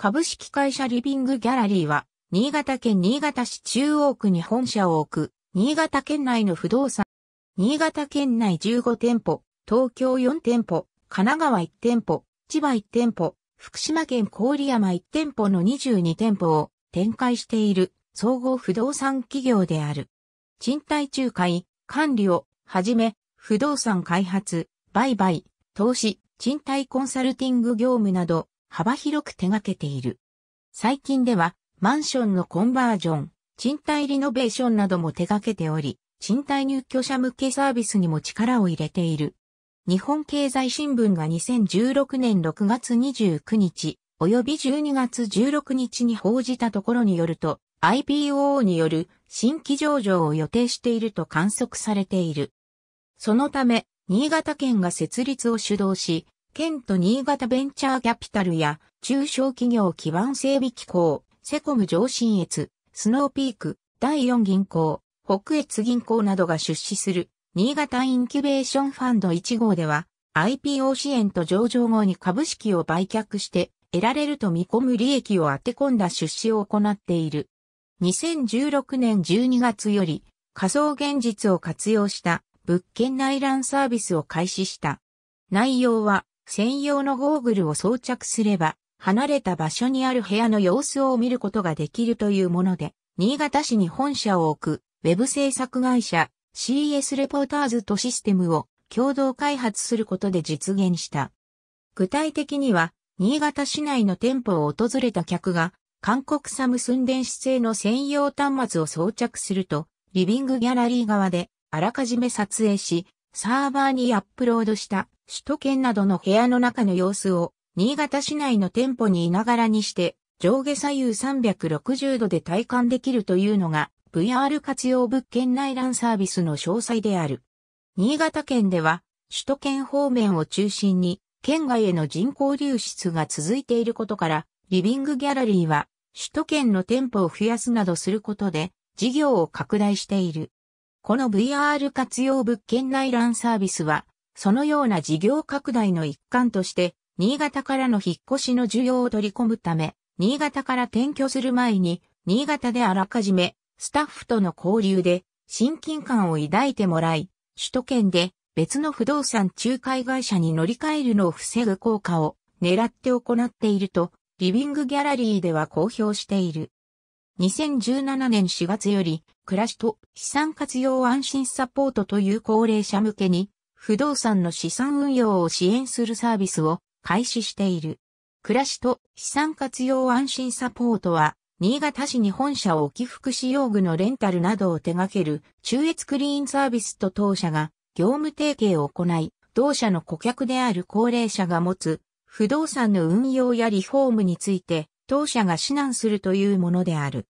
株式会社リビングギャラリーは、新潟県新潟市中央区に本社を置く、新潟県内の不動産。新潟県内15店舗、東京4店舗、神奈川1店舗、千葉1店舗、福島県郡山1店舗の22店舗を展開している総合不動産企業である。賃貸仲介、管理をはじめ、不動産開発、売買、投資、賃貸コンサルティング業務など、幅広く手掛けている。最近では、マンションのコンバージョン、賃貸リノベーションなども手掛けており、賃貸入居者向けサービスにも力を入れている。日本経済新聞が2016年6月29日、及び12月16日に報じたところによると、IPO による新規上場を予定していると観測されている。そのため、新潟県が設立を主導し、県と新潟ベンチャーキャピタルや中小企業基盤整備機構、セコム上信越、スノーピーク、第四銀行、北越銀行などが出資する新潟インキュベーションファンド1号では IPO 支援と上場後に株式を売却して得られると見込む利益を当て込んだ出資を行っている。2016年12月より仮想現実を活用した物件内覧サービスを開始した。内容は専用のゴーグルを装着すれば、離れた場所にある部屋の様子を見ることができるというもので、新潟市に本社を置く、ウェブ制作会社 CS レポーターズとシステムを共同開発することで実現した。具体的には、新潟市内の店舗を訪れた客が、韓国サムスン電子製の専用端末を装着すると、リビングギャラリー側であらかじめ撮影し、サーバーにアップロードした首都圏などの部屋の中の様子を、新潟市内の店舗にいながらにして、上下左右360度で体感できるというのが、VR 活用物件内覧サービスの詳細である。新潟県では、首都圏方面を中心に、県外への人口流出が続いていることから、リビングギャラリーは、首都圏の店舗を増やすなどすることで、事業を拡大している。この VR 活用物件内覧サービスは、そのような事業拡大の一環として、新潟からの引っ越しの需要を取り込むため、新潟から転居する前に、新潟であらかじめ、スタッフとの交流で、親近感を抱いてもらい、首都圏で別の不動産仲介会社に乗り換えるのを防ぐ効果を狙って行っていると、リビングギャラリーでは公表している。2017年4月より、暮らしと資産活用安心サポートという高齢者向けに、不動産の資産運用を支援するサービスを開始している。暮らしと資産活用安心サポートは、新潟市に本社を置き福祉用具のレンタルなどを手掛ける中越クリーンサービスと当社が業務提携を行い、同社の顧客である高齢者が持つ不動産の運用やリフォームについて当社が指南するというものである。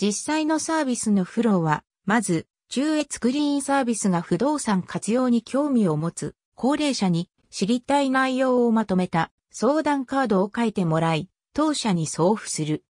実際のサービスのフローは、まず中越グリーンサービスが不動産活用に興味を持つ高齢者に知りたい内容をまとめた相談カードを書いてもらい、当社に送付する。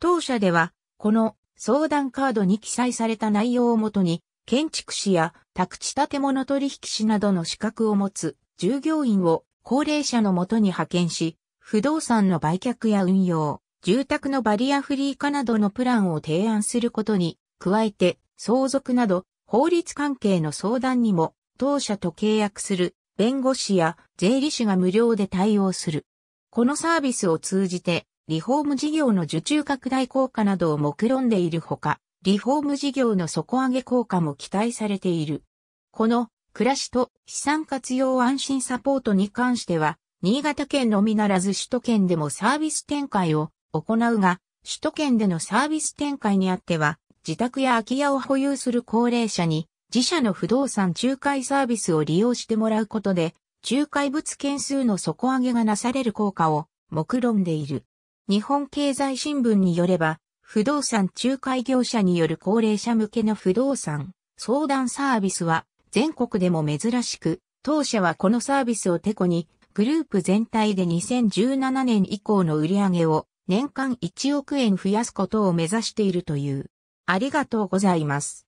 当社では、この相談カードに記載された内容をもとに、建築士や宅地建物取引士などの資格を持つ従業員を高齢者のもとに派遣し、不動産の売却や運用、住宅のバリアフリー化などのプランを提案することに、加えて、相続など、法律関係の相談にも、当社と契約する弁護士や税理士が無料で対応する。このサービスを通じて、リフォーム事業の受注拡大効果などを目論んでいるほか、リフォーム事業の底上げ効果も期待されている。この、暮らしと資産活用安心サポートに関しては、新潟県のみならず首都圏でもサービス展開を行うが、首都圏でのサービス展開にあっては、自宅や空き家を保有する高齢者に、自社の不動産仲介サービスを利用してもらうことで、仲介物件数の底上げがなされる効果を目論んでいる。日本経済新聞によれば、不動産仲介業者による高齢者向けの不動産相談サービスは全国でも珍しく、当社はこのサービスをテコに、グループ全体で2017年以降の売り上げを年間1億円増やすことを目指しているという。ありがとうございます。